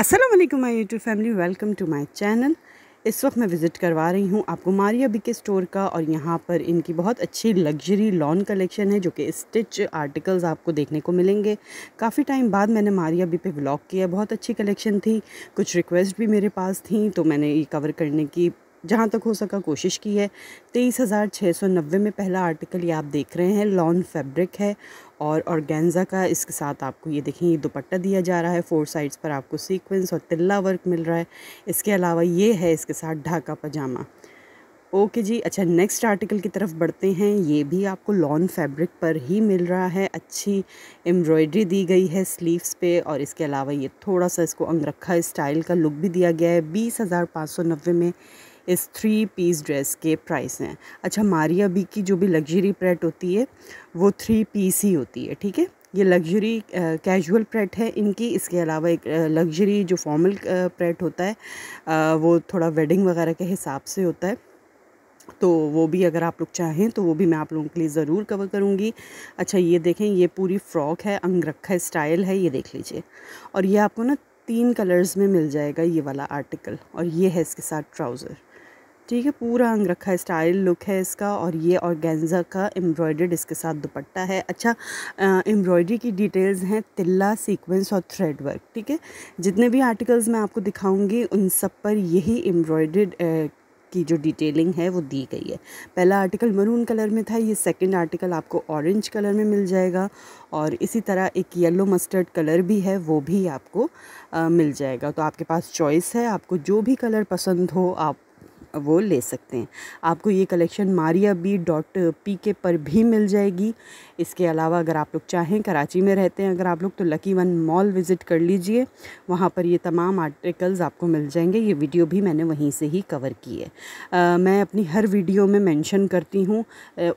Aslam my YouTube family welcome to my channel इस वक्त मैं विज़िट करवा रही हूँ आपको मारिया बिके स्टोर का और यहाँ पर इनकी बहुत अच्छी लग्जरी लॉन कलेक्शन है जो कि स्टिच आर्टिकल्स आपको देखने को मिलेंगे काफ़ी टाइम बाद मैंने मारिया बी पे व्लॉग किया बहुत अच्छी कलेक्शन थी कुछ रिक्वेस्ट भी मेरे पास थी तो मैंने ये कवर करने की जहाँ तक हो सका कोशिश की है तेईस हज़ार छः सौ नब्बे में पहला आर्टिकल ये आप देख रहे हैं लॉन फैब्रिक है और ऑर्गेन्ज़ा का इसके साथ आपको ये देखें ये दुपट्टा दिया जा रहा है फोर साइड्स पर आपको सीक्वेंस और तिल्ला वर्क मिल रहा है इसके अलावा ये है इसके साथ ढाका पजामा ओके जी अच्छा नेक्स्ट आर्टिकल की तरफ बढ़ते हैं ये भी आपको लॉन फैब्रिक पर ही मिल रहा है अच्छी एम्ब्रॉयडरी दी गई है स्लीव्स पे और इसके अलावा ये थोड़ा सा इसको अंगरखा स्टाइल का लुक भी दिया गया है बीस हज़ार पाँच सौ नब्बे में इस थ्री पीस ड्रेस के प्राइस हैं अच्छा मारिया बी की जो भी लग्जरी प्रेट होती है वो थ्री पीस ही होती है ठीक है ये लग्जरी कैजुअल प्रेट है इनकी इसके अलावा एक लग्जरी जो फॉर्मल प्रेट होता है आ, वो थोड़ा वेडिंग वगैरह के हिसाब से होता है तो वो भी अगर आप लोग चाहें तो वो भी मैं आप लोगों के लिए ज़रूर कवर करूँगी अच्छा ये देखें ये पूरी फ़्रॉक है अंगरखा स्टाइल है ये देख लीजिए और ये आपको ना तीन कलर्स में मिल जाएगा ये वाला आर्टिकल और ये है इसके साथ ट्राउज़र ठीक है पूरा अंग रखा है स्टाइल लुक है इसका और ये ऑर्गेन्जा का एम्ब्रॉयडर्ड इसके साथ दुपट्टा है अच्छा एम्ब्रॉयडरी की डिटेल्स हैं तिल्ला सीक्वेंस और थ्रेड वर्क ठीक है जितने भी आर्टिकल्स मैं आपको दिखाऊंगी उन सब पर यही एम्ब्रॉयडर्ड की जो डिटेलिंग है वो दी गई है पहला आर्टिकल मरून कलर में था ये सेकंड आर्टिकल आपको ऑरेंज कलर में मिल जाएगा और इसी तरह एक येलो मस्टर्ड कलर भी है वो भी आपको आ, मिल जाएगा तो आपके पास चॉइस है आपको जो भी कलर पसंद हो आप वो ले सकते हैं आपको ये collection Maria B dot P K पर भी मिल जाएगी इसके अलावा अगर आप लोग चाहें कराची में रहते हैं अगर आप लोग तो लकी वन मॉल विज़िट कर लीजिए वहाँ पर ये तमाम आर्टिकल्स आपको मिल जाएंगे ये वीडियो भी मैंने वहीं से ही कवर की है आ, मैं अपनी हर वीडियो में मैंशन करती हूँ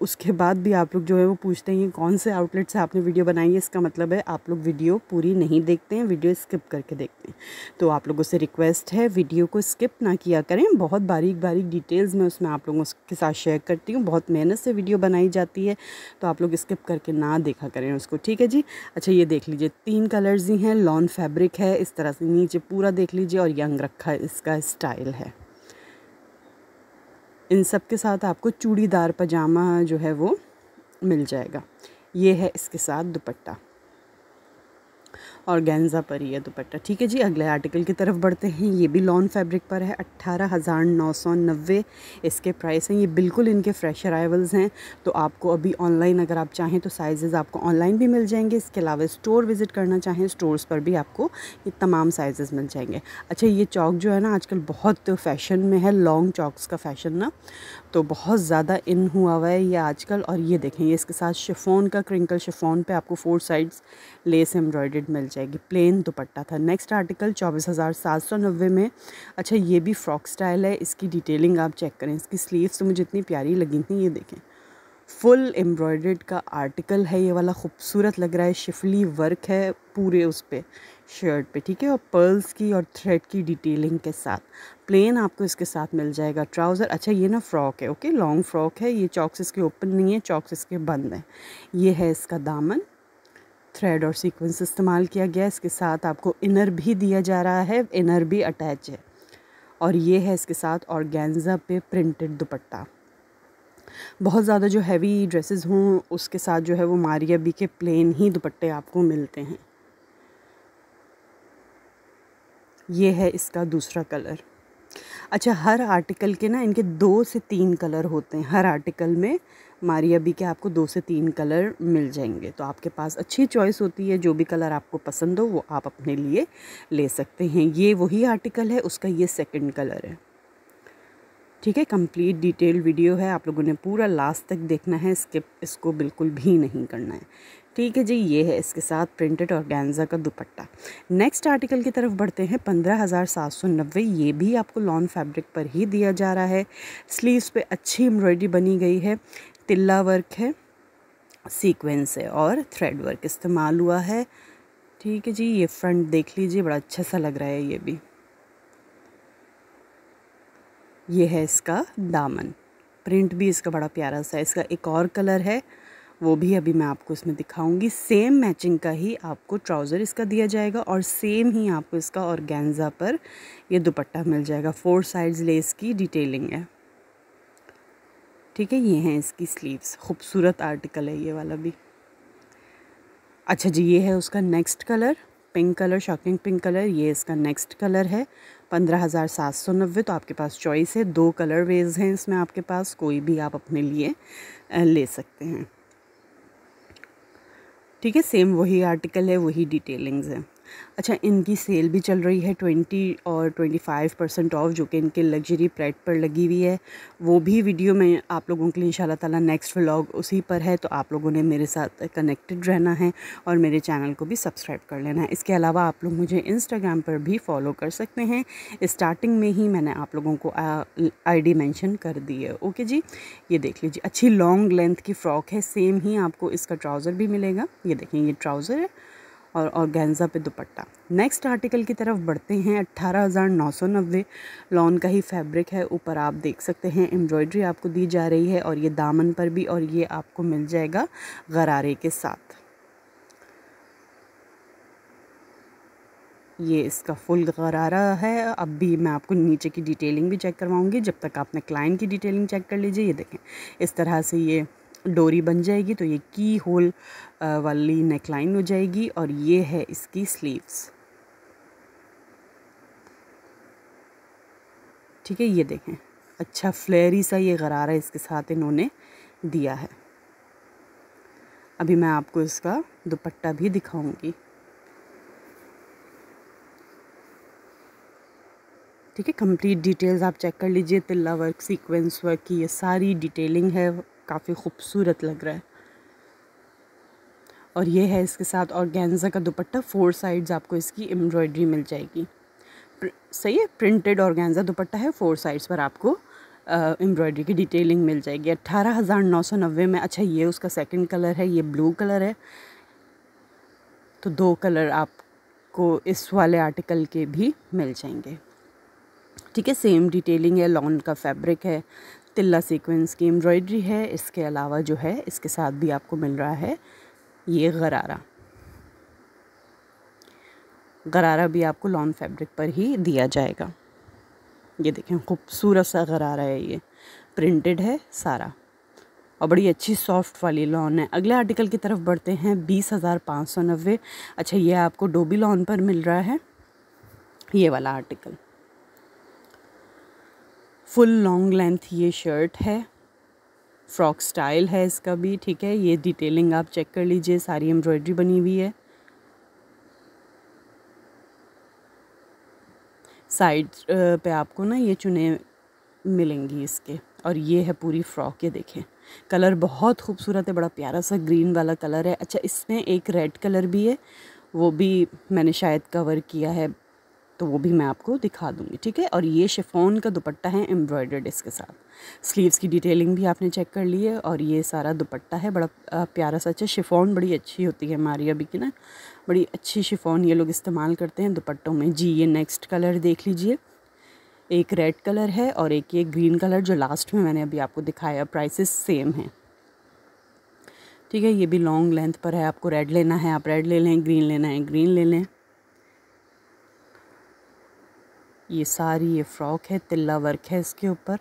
उसके बाद भी आप लोग जो है वो पूछते हैं कौन से आउटलेट से आपने वीडियो बनाई है इसका मतलब है आप लोग वीडियो पूरी नहीं देखते हैं वीडियो स्किप करके देखते हैं तो आप लोगों से रिक्वेस्ट है वीडियो को स्किप ना किया करें बहुत बारीक बारीक डिटेल्स मैं उसमें आप लोगों के साथ शेयर करती हूँ बहुत मेहनत से वीडियो बनाई जाती है तो आप लोग स्किप करके ना देखा करें उसको ठीक है जी अच्छा ये देख लीजिए तीन कलर्स ही हैं लॉन फैब्रिक है इस तरह से नीचे पूरा देख लीजिए और यंग रखा इसका स्टाइल है इन सब के साथ आपको चूड़ीदार पजामा जो है वो मिल जाएगा ये है इसके साथ दुपट्टा और गेंजा पर ही है दुपट्टा ठीक है जी अगले आर्टिकल की तरफ बढ़ते हैं ये भी लॉन फैब्रिक पर है अट्ठारह हज़ार नौ सौ नब्बे इसके प्राइस हैं ये बिल्कुल इनके फ्रेश अराइवल्स हैं तो आपको अभी ऑनलाइन अगर आप चाहें तो साइज़ आपको ऑनलाइन भी मिल जाएंगे इसके अलावा स्टोर विज़िट करना चाहें स्टोर्स पर भी आपको ये तमाम साइज़ मिल जाएंगे अच्छा ये चौक जो है ना आजकल बहुत फैशन में है लॉन्ग चौकस का फैशन ना तो बहुत ज़्यादा इन हुआ हुआ है ये आजकल और ये देखें ये इसके साथ शिफोन का क्रिंकल शिफोन पे आपको फोर साइड्स लेस एम्ब्रॉयड मिल जाएगी प्लेन दुपट्टा था नेक्स्ट आर्टिकल चौबीस हज़ार सात सौ नब्बे में अच्छा ये भी फ्रॉक स्टाइल है इसकी डिटेलिंग आप चेक करें इसकी स्लीव्स तो मुझे इतनी प्यारी लगी थी ये देखें फुल एम्ब्रॉयडर्ड का आर्टिकल है ये वाला खूबसूरत लग रहा है शिफली वर्क है पूरे उस पर शर्ट पे ठीक है और पर्ल्स की और थ्रेड की डिटेलिंग के साथ प्लेन आपको इसके साथ मिल जाएगा ट्राउज़र अच्छा ये ना फ्रॉक है ओके लॉन्ग फ्रॉक है ये चॉक्स इसके ओपन नहीं है चॉक्स इसके बंद हैं ये है इसका दामन थ्रेड और सीक्वेंस इस्तेमाल किया गया इसके साथ आपको इनर भी दिया जा रहा है इनर भी अटैच है और ये है इसके साथ ऑर्गेन्जा पे प्रिंटेड दुपट्टा बहुत ज़्यादा जो हैवी ड्रेसेस हों उसके साथ जो है वो मारिया बी के प्लेन ही दुपट्टे आपको मिलते हैं ये है इसका दूसरा कलर अच्छा हर आर्टिकल के ना इनके दो से तीन कलर होते हैं हर आर्टिकल में मारिया बी के आपको दो से तीन कलर मिल जाएंगे तो आपके पास अच्छी चॉइस होती है जो भी कलर आपको पसंद हो वो आप अपने लिए ले सकते हैं ये वही आर्टिकल है उसका ये सेकंड कलर है ठीक है कंप्लीट डिटेल वीडियो है आप लोगों ने पूरा लास्ट तक देखना है स्किप इसको बिल्कुल भी नहीं करना है ठीक है जी ये है इसके साथ प्रिंटेड ऑर्गेन्जा का दुपट्टा नेक्स्ट आर्टिकल की तरफ बढ़ते हैं पंद्रह हज़ार सात सौ नब्बे ये भी आपको लॉन फैब्रिक पर ही दिया जा रहा है स्लीव्स पे अच्छी एम्ब्रॉयडरी बनी गई है तिल्ला वर्क है सीक्वेंस है और थ्रेड वर्क इस्तेमाल हुआ है ठीक है जी ये फ्रंट देख लीजिए बड़ा अच्छा सा लग रहा है ये भी ये है इसका दामन प्रिंट भी इसका बड़ा प्यारा सा है इसका एक और कलर है वो भी अभी मैं आपको इसमें दिखाऊंगी सेम मैचिंग का ही आपको ट्राउज़र इसका दिया जाएगा और सेम ही आपको इसका और पर ये दुपट्टा मिल जाएगा फोर साइड्स लेस की डिटेलिंग है ठीक है ये हैं इसकी स्लीव्स खूबसूरत आर्टिकल है ये वाला भी अच्छा जी ये है उसका next colour pink colour shocking pink colour ये इसका नेक्स्ट कलर है पंद्रह हज़ार सात सौ नब्बे तो आपके पास चॉइस है दो कलर वेज हैं इसमें आपके पास कोई भी आप अपने लिए ले सकते हैं ठीक है सेम वही आर्टिकल है वही डिटेलिंग्स हैं अच्छा इनकी सेल भी चल रही है ट्वेंटी और ट्वेंटी फाइव परसेंट ऑफ जो कि इनके लग्जरी प्लेट पर लगी हुई है वो भी वीडियो में आप लोगों के लिए इन ताला नेक्स्ट व्लॉग उसी पर है तो आप लोगों ने मेरे साथ कनेक्टेड रहना है और मेरे चैनल को भी सब्सक्राइब कर लेना है इसके अलावा आप लोग मुझे इंस्टाग्राम पर भी फॉलो कर सकते हैं स्टार्टिंग में ही मैंने आप लोगों को डी मैंशन कर दी है ओके जी ये देख लीजिए अच्छी लॉन्ग लेंथ की फ़्रॉक है सेम ही आपको इसका ट्राउज़र भी मिलेगा ये देखें ये ट्राउज़र है और ऑर्गेन्जा पे दुपट्टा नेक्स्ट आर्टिकल की तरफ बढ़ते हैं अट्ठारह हज़ार नौ सौ नब्बे लॉन का ही फैब्रिक है ऊपर आप देख सकते हैं एम्ब्रॉयडरी आपको दी जा रही है और ये दामन पर भी और ये आपको मिल जाएगा गरारे के साथ ये इसका फुल गरारा है अब भी मैं आपको नीचे की डिटेलिंग भी चेक करवाऊंगी जब तक आपने क्लाइंट की डिटेलिंग चेक कर लीजिए ये देखें इस तरह से ये डोरी बन जाएगी तो ये की होल वाली नेकलाइन हो जाएगी और ये है इसकी स्लीव्स ठीक है ये देखें अच्छा फ्लेरी सा ये गरारा इसके साथ इन्होंने दिया है अभी मैं आपको इसका दुपट्टा भी दिखाऊंगी ठीक है कंप्लीट डिटेल्स आप चेक कर लीजिए तिल्ला वर्क सीक्वेंस वर्क की ये सारी डिटेलिंग है काफ़ी खूबसूरत लग रहा है और ये है इसके साथ और गेंजा का दुपट्टा फोर साइड्स आपको इसकी एम्ब्रॉयडरी मिल जाएगी सही है प्रिंटेड और गेंजा दुपट्टा है फोर साइड्स पर आपको एम्ब्रॉयडरी की डिटेलिंग मिल जाएगी अट्ठारह हज़ार नौ सौ नब्बे में अच्छा ये उसका सेकंड कलर है ये ब्लू कलर है तो दो कलर आपको इस वाले आर्टिकल के भी मिल जाएंगे ठीक है सेम डिटेलिंग है लॉन का फैब्रिक है तिल्ला सीक्वेंस की एम्ब्रॉयडरी है इसके अलावा जो है इसके साथ भी आपको मिल रहा है ये गरारा गरारा भी आपको लॉन फैब्रिक पर ही दिया जाएगा ये देखें खूबसूरत सा गरारा है ये प्रिंटेड है सारा और बड़ी अच्छी सॉफ्ट वाली लॉन है अगले आर्टिकल की तरफ बढ़ते हैं बीस हज़ार पाँच सौ नब्बे अच्छा ये आपको डोबी लॉन पर मिल रहा है ये वाला आर्टिकल फुल लॉन्ग लेंथ ये शर्ट है फ्रॉक स्टाइल है इसका भी ठीक है ये डिटेलिंग आप चेक कर लीजिए सारी एम्ब्रॉयडरी बनी हुई है साइड पे आपको ना ये चुने मिलेंगी इसके और ये है पूरी फ्रॉक ये देखें कलर बहुत खूबसूरत है बड़ा प्यारा सा ग्रीन वाला कलर है अच्छा इसमें एक रेड कलर भी है वो भी मैंने शायद कवर किया है तो वो भी मैं आपको दिखा दूँगी ठीक है और ये शेफोन का दुपट्टा है एम्ब्रॉयडर्ड इसके साथ स्लीव्स की डिटेलिंग भी आपने चेक कर ली है और ये सारा दुपट्टा है बड़ा प्यारा सा अच्छा शिफोन बड़ी अच्छी होती है हमारी अभी की ना बड़ी अच्छी शिफोन ये लोग इस्तेमाल करते हैं दुपट्टों में जी ये नेक्स्ट कलर देख लीजिए एक रेड कलर है और एक ये ग्रीन कलर जो लास्ट में मैंने अभी आपको दिखाया प्राइसेस सेम हैं ठीक है ये भी लॉन्ग लेंथ पर है आपको रेड लेना है आप रेड ले लें ग्रीन लेना है ग्रीन ले लें ये सारी ये फ्रॉक है तिल्ला वर्क है इसके ऊपर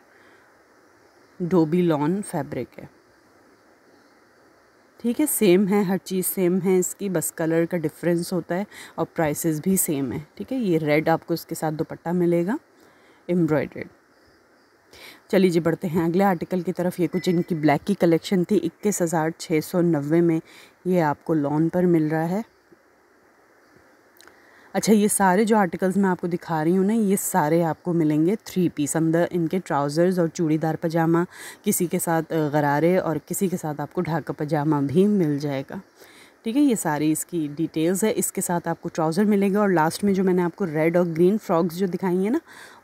डोबी लॉन फैब्रिक है ठीक है सेम है हर चीज़ सेम है इसकी बस कलर का डिफरेंस होता है और प्राइसेस भी सेम है ठीक है ये रेड आपको इसके साथ दुपट्टा मिलेगा एम्ब्रॉयड्रेड चलिए जी बढ़ते हैं अगले आर्टिकल की तरफ ये कुछ इनकी ब्लैक की कलेक्शन थी इक्कीस हज़ार छः सौ नब्बे में ये आपको लॉन पर मिल रहा है अच्छा ये सारे जो आर्टिकल्स मैं आपको दिखा रही हूँ ना ये सारे आपको मिलेंगे थ्री पीस अंदर इनके ट्राउज़र्स और चूड़ीदार पजामा किसी के साथ गरारे और किसी के साथ आपको ढाका पजामा भी मिल जाएगा ठीक है ये सारी इसकी डिटेल्स है इसके साथ आपको ट्राउज़र मिलेगा और लास्ट में जो मैंने आपको रेड और ग्रीन फ्रॉक्स जो दिखाई है ना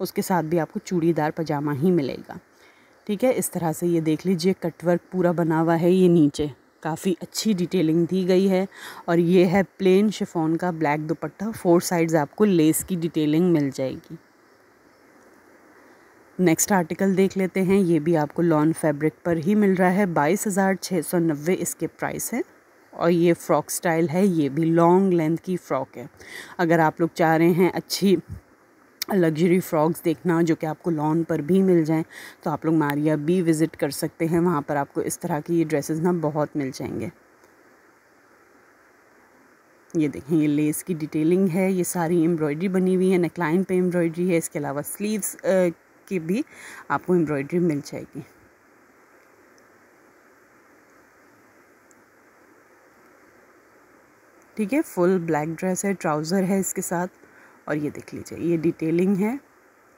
उसके साथ भी आपको चूड़ीदार पजामा ही मिलेगा ठीक है इस तरह से ये देख लीजिए कटवर्क पूरा बना हुआ है ये नीचे काफ़ी अच्छी डिटेलिंग दी गई है और ये है प्लेन शिफोन का ब्लैक दुपट्टा फोर साइड्स आपको लेस की डिटेलिंग मिल जाएगी नेक्स्ट आर्टिकल देख लेते हैं ये भी आपको लॉन फैब्रिक पर ही मिल रहा है बाईस हज़ार छः सौ नब्बे इसके प्राइस है और ये फ़्रॉक स्टाइल है ये भी लॉन्ग लेंथ की फ़्रॉक है अगर आप लोग चाह रहे हैं अच्छी लग्जरी फ्रॉक्स देखना जो कि आपको लॉन पर भी मिल जाएं तो आप लोग मारिया भी विज़िट कर सकते हैं वहाँ पर आपको इस तरह की ये ड्रेसेस ना बहुत मिल जाएंगे ये देखें ये लेस की डिटेलिंग है ये सारी एम्ब्रॉयड्री बनी हुई है नेकलाइन पे एम्ब्रॉयड्री है इसके अलावा स्लीव्स की भी आपको एम्ब्रॉयड्री मिल जाएगी ठीक है फुल ब्लैक ड्रेस है ट्राउज़र है इसके साथ और ये देख लीजिए ये डिटेलिंग है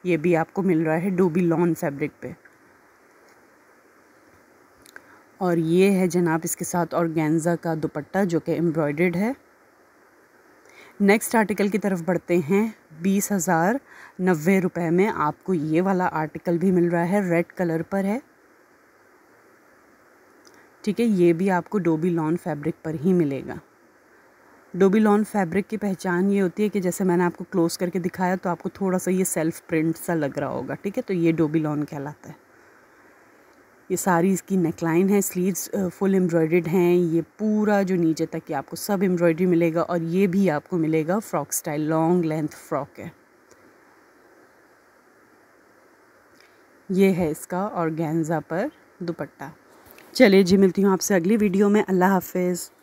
ये भी आपको मिल रहा है डोबी लॉन फैब्रिक पे और ये है जनाब इसके साथ और गेंजा का दुपट्टा जो कि एम्ब्रॉयड है नेक्स्ट आर्टिकल की तरफ बढ़ते हैं बीस हज़ार नब्बे रुपये में आपको ये वाला आर्टिकल भी मिल रहा है रेड कलर पर है ठीक है ये भी आपको डोबी लॉन फैब्रिक पर ही मिलेगा डोबीलॉन फैब्रिक की पहचान ये होती है कि जैसे मैंने आपको क्लोज़ करके दिखाया तो आपको थोड़ा सा ये सेल्फ प्रिंट सा लग रहा होगा ठीक है तो ये डोबीलॉन कहलाता है ये सारी इसकी नेकलाइन है स्लीव्स फुल एम्ब्रॉयड हैं ये पूरा जो नीचे तक की आपको सब एम्ब्रॉयड्री मिलेगा और ये भी आपको मिलेगा frock style long length frock है ये है इसका और पर दुपट्टा चलिए जी मिलती हूँ आपसे अगली वीडियो में अल्लाह हाफिज़